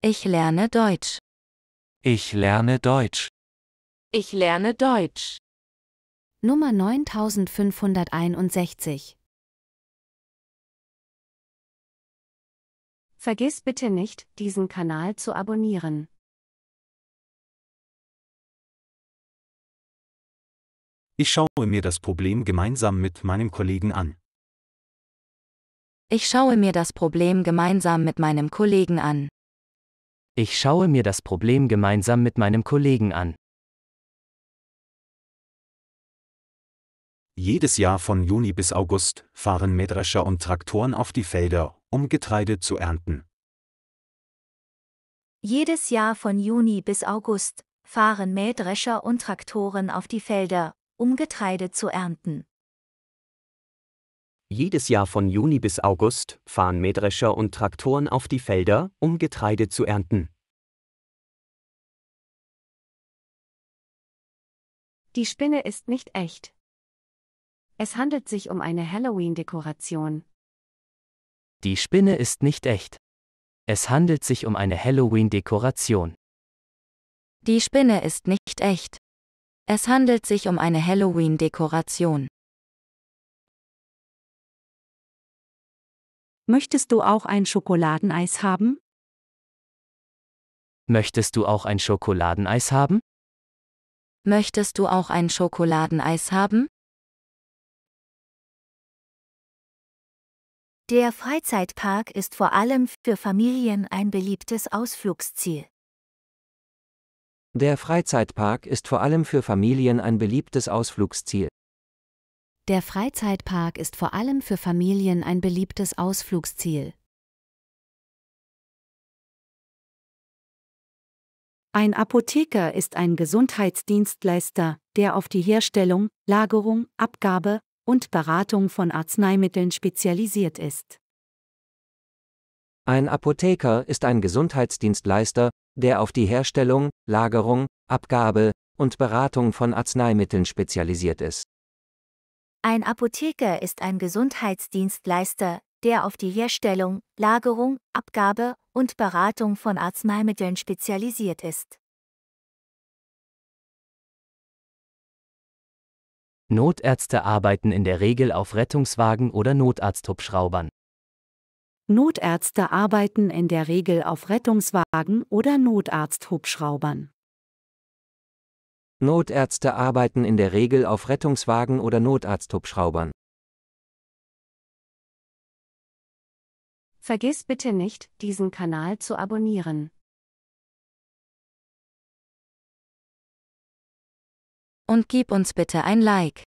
Ich lerne Deutsch. Ich lerne Deutsch. Ich lerne Deutsch. Nummer 9561 Vergiss bitte nicht, diesen Kanal zu abonnieren. Ich schaue mir das Problem gemeinsam mit meinem Kollegen an. Ich schaue mir das Problem gemeinsam mit meinem Kollegen an. Ich schaue mir das Problem gemeinsam mit meinem Kollegen an. Jedes Jahr von Juni bis August fahren Mähdrescher und Traktoren auf die Felder, um Getreide zu ernten. Jedes Jahr von Juni bis August fahren Mähdrescher und Traktoren auf die Felder, um Getreide zu ernten. Jedes Jahr von Juni bis August fahren Mähdrescher und Traktoren auf die Felder, um Getreide zu ernten. Die Spinne ist nicht echt. Es handelt sich um eine Halloween-Dekoration. Die Spinne ist nicht echt. Es handelt sich um eine Halloween-Dekoration. Die Spinne ist nicht echt. Es handelt sich um eine Halloween-Dekoration. Möchtest du auch ein Schokoladeneis haben? Möchtest du auch ein Schokoladeneis haben? Möchtest du auch ein Schokoladeneis haben? Der Freizeitpark ist vor allem für Familien ein beliebtes Ausflugsziel. Der Freizeitpark ist vor allem für Familien ein beliebtes Ausflugsziel. Der Freizeitpark ist vor allem für Familien ein beliebtes Ausflugsziel. Ein Apotheker ist ein Gesundheitsdienstleister, der auf die Herstellung, Lagerung, Abgabe und Beratung von Arzneimitteln spezialisiert ist. Ein Apotheker ist ein Gesundheitsdienstleister, der auf die Herstellung, Lagerung, Abgabe und Beratung von Arzneimitteln spezialisiert ist. Ein Apotheker ist ein Gesundheitsdienstleister, der auf die Herstellung, Lagerung, Abgabe und Beratung von Arzneimitteln spezialisiert ist. Notärzte arbeiten in der Regel auf Rettungswagen oder Notarzthubschraubern. Notärzte arbeiten in der Regel auf Rettungswagen oder Notarzthubschraubern. Notärzte arbeiten in der Regel auf Rettungswagen oder Notarzthubschraubern. Vergiss bitte nicht, diesen Kanal zu abonnieren. Und gib uns bitte ein Like.